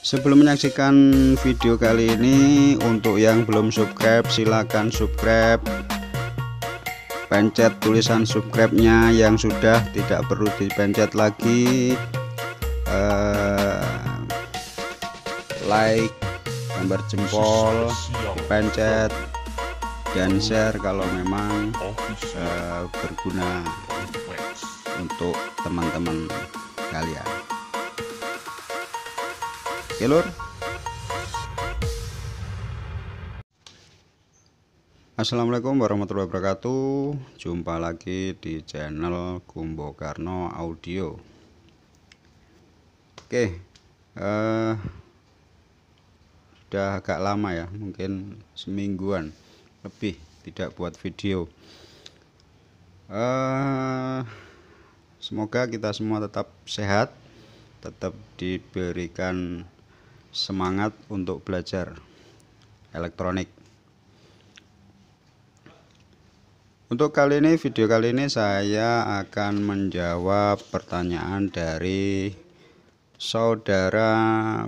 Sebelum menyaksikan video kali ini, untuk yang belum subscribe silahkan subscribe. Pencet tulisan subscribe-nya yang sudah tidak perlu dipencet lagi. Uh, like, gambar jempol, pencet dan share kalau memang uh, berguna untuk teman-teman kalian ya lor Assalamualaikum warahmatullahi wabarakatuh jumpa lagi di channel Gumbo Karno Audio oke eh, sudah agak lama ya mungkin semingguan lebih tidak buat video eh, semoga kita semua tetap sehat tetap diberikan semangat untuk belajar elektronik. Untuk kali ini, video kali ini saya akan menjawab pertanyaan dari saudara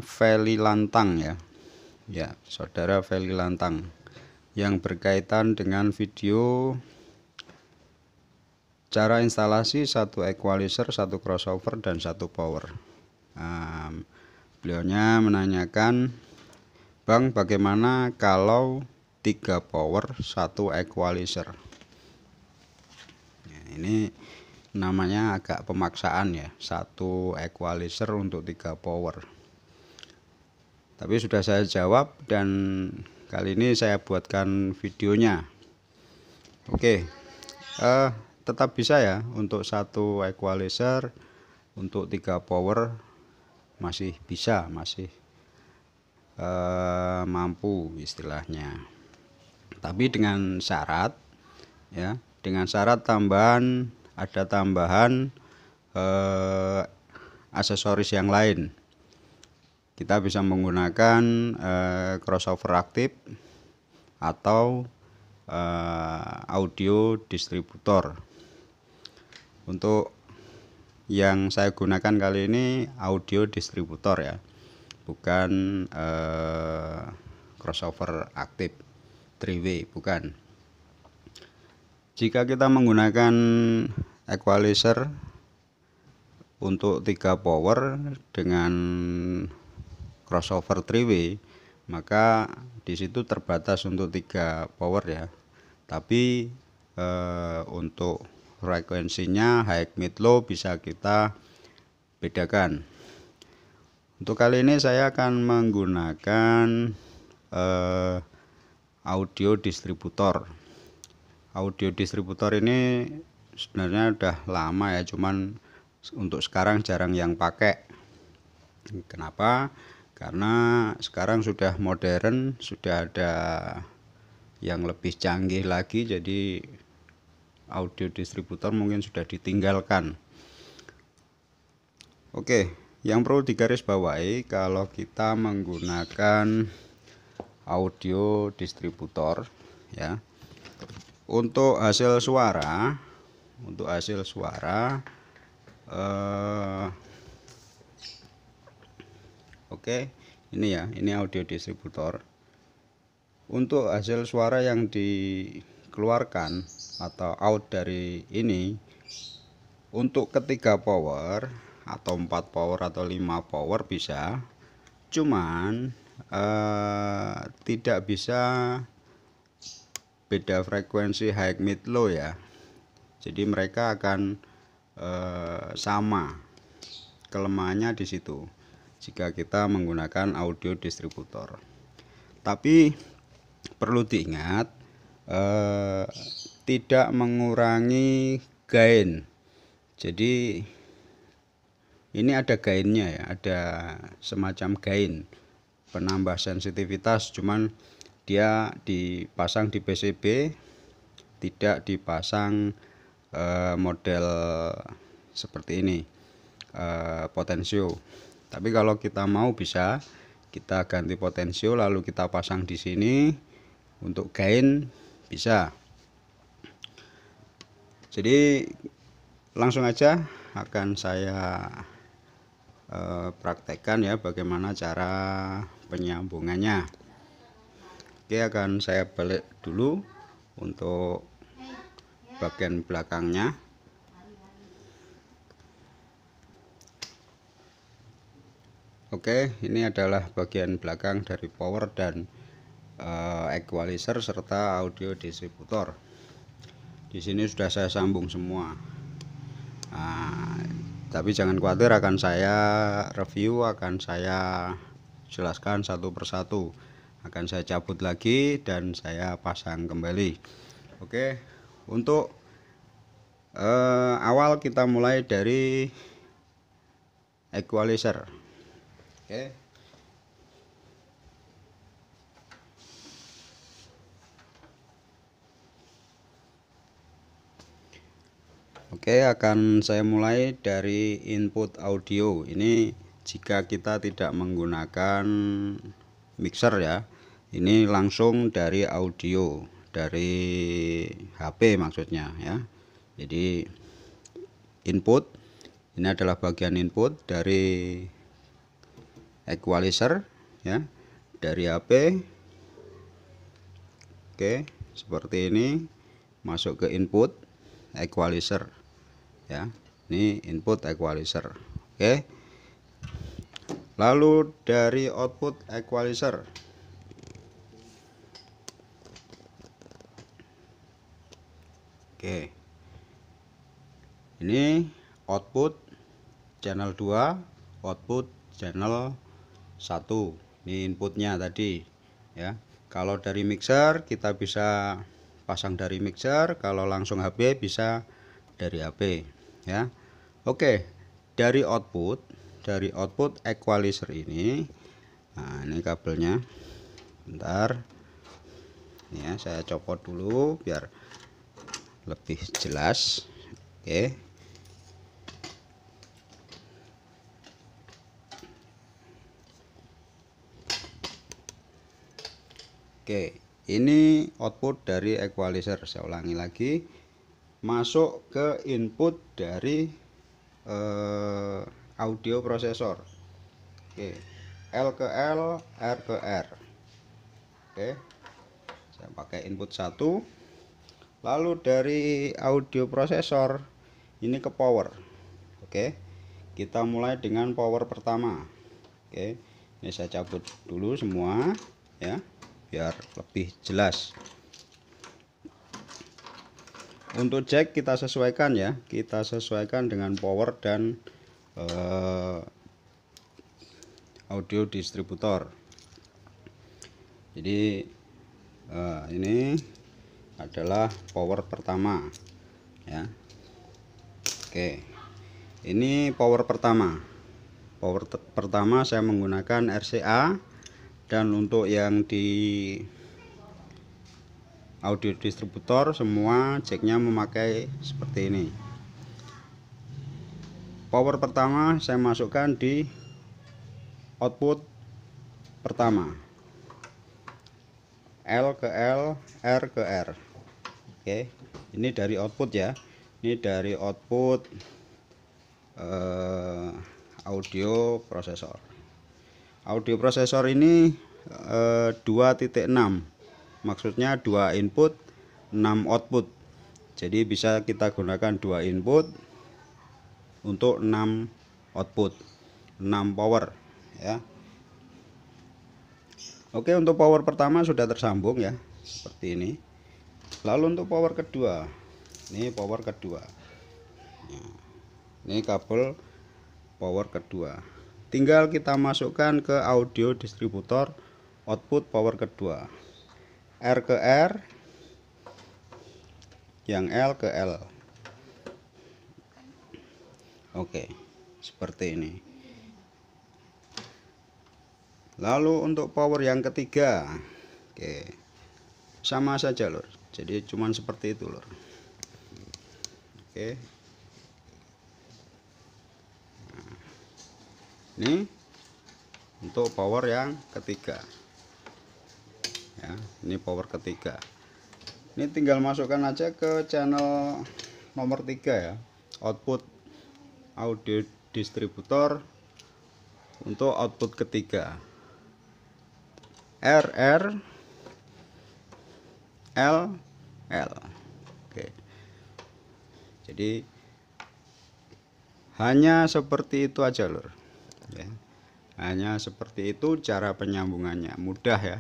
Feli Lantang ya. Ya, saudara Feli Lantang yang berkaitan dengan video cara instalasi satu equalizer, satu crossover dan satu power. Um, beliaunya menanyakan Bang bagaimana kalau tiga power satu equalizer nah, ini namanya agak pemaksaan ya satu equalizer untuk tiga power tapi sudah saya jawab dan kali ini saya buatkan videonya oke eh, tetap bisa ya untuk satu equalizer untuk tiga power masih bisa masih uh, mampu istilahnya tapi dengan syarat ya dengan syarat tambahan ada tambahan uh, aksesoris yang lain kita bisa menggunakan uh, crossover aktif atau uh, audio distributor untuk yang saya gunakan kali ini audio distributor ya bukan eh, crossover aktif three-way bukan jika kita menggunakan equalizer untuk tiga power dengan crossover three-way maka disitu terbatas untuk tiga power ya tapi eh, untuk frekuensinya high mid low bisa kita bedakan untuk kali ini saya akan menggunakan eh, audio distributor audio distributor ini sebenarnya udah lama ya cuman untuk sekarang jarang yang pakai kenapa karena sekarang sudah modern sudah ada yang lebih canggih lagi jadi audio distributor mungkin sudah ditinggalkan Oke yang perlu digarisbawahi kalau kita menggunakan audio distributor ya untuk hasil suara untuk hasil suara eh, oke ini ya ini audio distributor untuk hasil suara yang dikeluarkan atau out dari ini untuk ketiga power atau empat power atau lima power bisa cuman uh, tidak bisa beda frekuensi high mid low ya jadi mereka akan uh, sama kelemahannya di situ jika kita menggunakan audio distributor tapi perlu diingat eh, tidak mengurangi gain. Jadi ini ada gainnya ya, ada semacam gain penambah sensitivitas cuman dia dipasang di PCB tidak dipasang eh, model seperti ini eh, potensio tapi kalau kita mau bisa kita ganti potensio lalu kita pasang di sini untuk gain bisa jadi langsung aja akan saya eh, praktekkan ya bagaimana cara penyambungannya oke akan saya balik dulu untuk bagian belakangnya oke ini adalah bagian belakang dari power dan eh, equalizer serta audio distributor di sini sudah saya sambung semua nah, tapi jangan khawatir akan saya review akan saya jelaskan satu persatu akan saya cabut lagi dan saya pasang kembali oke untuk eh, awal kita mulai dari equalizer oke Oke akan saya mulai dari input audio ini jika kita tidak menggunakan mixer ya ini langsung dari audio dari HP maksudnya ya jadi input ini adalah bagian input dari equalizer ya dari HP oke seperti ini masuk ke input equalizer ya ini input equalizer oke lalu dari output equalizer oke ini output channel 2 output channel 1 ini inputnya tadi ya kalau dari mixer kita bisa pasang dari mixer kalau langsung HP bisa dari HP ya oke dari output dari output equalizer ini nah ini kabelnya bentar ya saya copot dulu biar lebih jelas oke Oke, ini output dari equalizer. Saya ulangi lagi masuk ke input dari eh, audio prosesor Oke L ke L R ke R Oke saya pakai input satu, lalu dari audio prosesor ini ke power Oke kita mulai dengan power pertama Oke ini saya cabut dulu semua ya biar lebih jelas untuk jack kita sesuaikan ya kita sesuaikan dengan power dan uh, audio distributor jadi uh, ini adalah power pertama ya Oke ini power pertama power pertama saya menggunakan RCA dan untuk yang di audio distributor semua jacknya memakai seperti ini power pertama saya masukkan di output pertama L ke L R ke R oke ini dari output ya ini dari output eh, audio prosesor audio prosesor ini eh, 2.6 maksudnya dua input 6 output jadi bisa kita gunakan dua input untuk 6 output 6 power ya Oke untuk power pertama sudah tersambung ya seperti ini lalu untuk power kedua ini power kedua ini kabel power kedua tinggal kita masukkan ke audio distributor output power kedua R ke R yang L ke L oke seperti ini lalu untuk power yang ketiga oke sama saja lor jadi cuman seperti itu lor oke nah, ini untuk power yang ketiga ya ini power ketiga ini tinggal masukkan aja ke channel nomor tiga ya output audio distributor untuk output ketiga RR L L oke jadi hanya seperti itu aja lur ya. hanya seperti itu cara penyambungannya mudah ya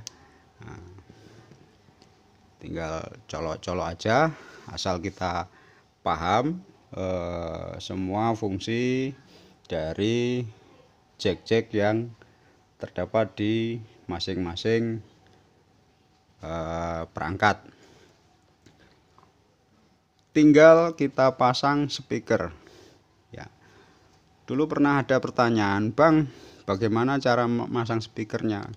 nah tinggal colok-colok aja asal kita paham eh, semua fungsi dari jack-jack yang terdapat di masing-masing eh, perangkat tinggal kita pasang speaker ya dulu pernah ada pertanyaan Bang bagaimana cara memasang speakernya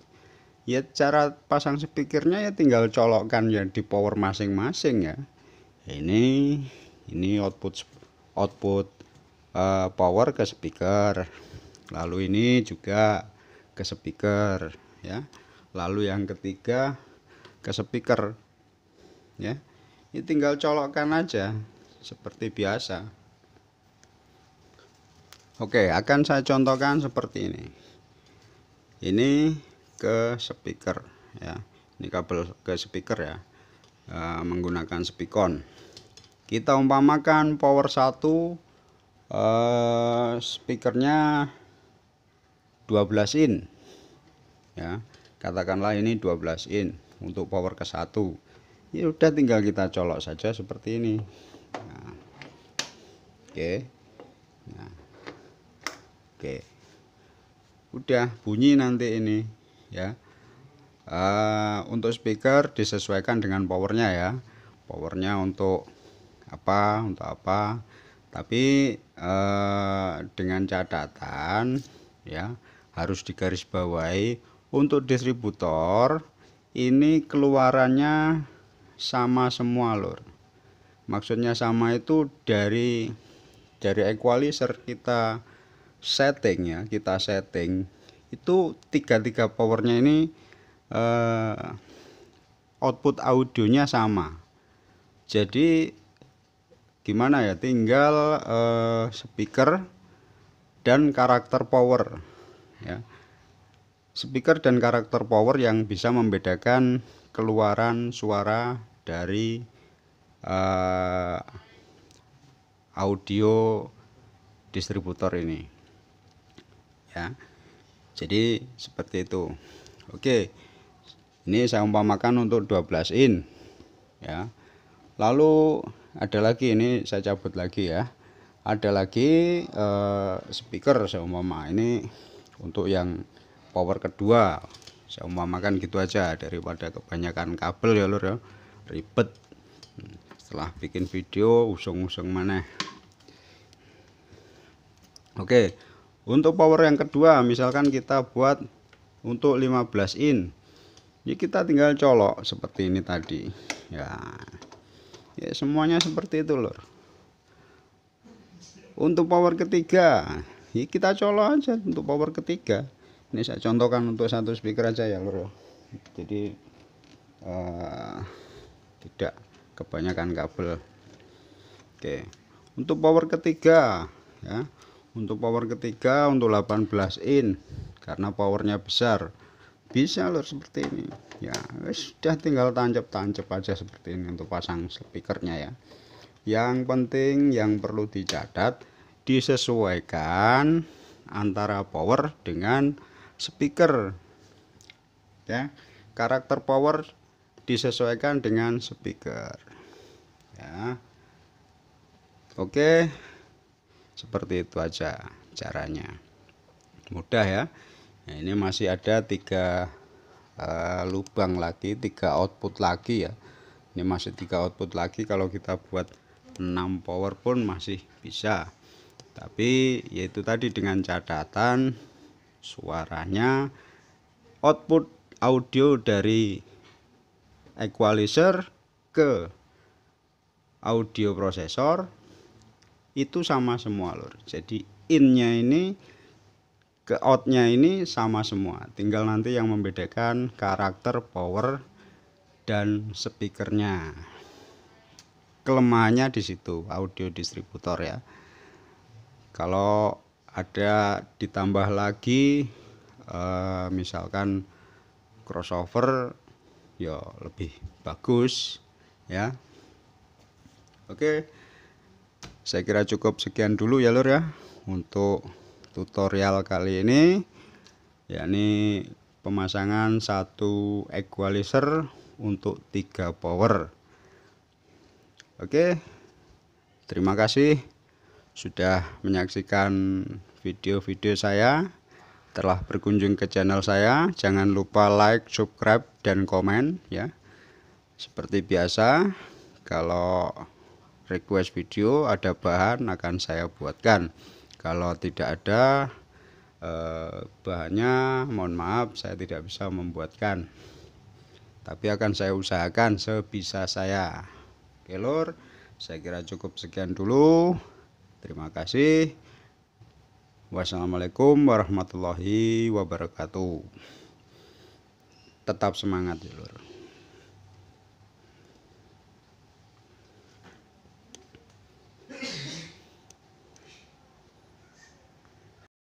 ya cara pasang speakernya ya tinggal colokkan ya di power masing-masing ya ini ini output output uh, power ke speaker lalu ini juga ke speaker ya lalu yang ketiga ke speaker ya ini tinggal colokkan aja seperti biasa Oke akan saya contohkan seperti ini ini ke speaker ya ini kabel ke speaker ya e, menggunakan speakon kita umpamakan power 1 e, eh, speakernya 12 in ya katakanlah ini 12 in untuk power ke satu ya udah tinggal kita colok saja seperti ini nah, oke okay. nah, oke okay. udah bunyi nanti ini ya uh, untuk speaker disesuaikan dengan powernya ya powernya untuk apa untuk apa tapi uh, dengan catatan ya harus digarisbawahi untuk distributor ini keluarannya sama semua lur maksudnya sama itu dari dari equalizer kita setting ya kita setting itu tiga-tiga powernya ini eh, output audionya sama jadi gimana ya tinggal eh, speaker dan karakter power ya speaker dan karakter power yang bisa membedakan keluaran suara dari uh, audio distributor ini ya jadi seperti itu oke ini saya umpamakan untuk 12 in ya lalu ada lagi ini saya cabut lagi ya ada lagi eh, speaker saya umpama ini untuk yang power kedua saya umpamakan gitu aja daripada kebanyakan kabel ya lor ya ribet setelah bikin video usung-usung mana oke untuk power yang kedua misalkan kita buat untuk 15 in ini ya kita tinggal colok seperti ini tadi ya ya semuanya seperti itu lor untuk power ketiga ya kita colok aja untuk power ketiga ini saya contohkan untuk satu speaker aja ya lor jadi uh, tidak kebanyakan kabel oke untuk power ketiga ya untuk power ketiga untuk 18 in karena powernya besar bisa lur seperti ini ya sudah tinggal tancap-tancap aja seperti ini untuk pasang speakernya ya yang penting yang perlu dicatat disesuaikan antara power dengan speaker ya karakter power disesuaikan dengan speaker ya oke seperti itu aja caranya mudah ya nah, ini masih ada tiga uh, lubang lagi tiga output lagi ya ini masih tiga output lagi kalau kita buat 6 power pun masih bisa tapi yaitu tadi dengan catatan suaranya output audio dari equalizer ke audio prosesor itu sama semua lur jadi innya ini ke outnya ini sama semua tinggal nanti yang membedakan karakter power dan speakernya kelemahannya di situ audio distributor ya kalau ada ditambah lagi eh, misalkan crossover ya lebih bagus ya oke saya kira cukup sekian dulu ya lur ya untuk tutorial kali ini yakni pemasangan satu equalizer untuk tiga power oke terima kasih sudah menyaksikan video-video saya telah berkunjung ke channel saya jangan lupa like subscribe dan komen ya seperti biasa kalau request video ada bahan akan saya buatkan kalau tidak ada eh, bahannya mohon maaf saya tidak bisa membuatkan tapi akan saya usahakan sebisa saya oke lor saya kira cukup sekian dulu terima kasih wassalamualaikum warahmatullahi wabarakatuh tetap semangat ya lor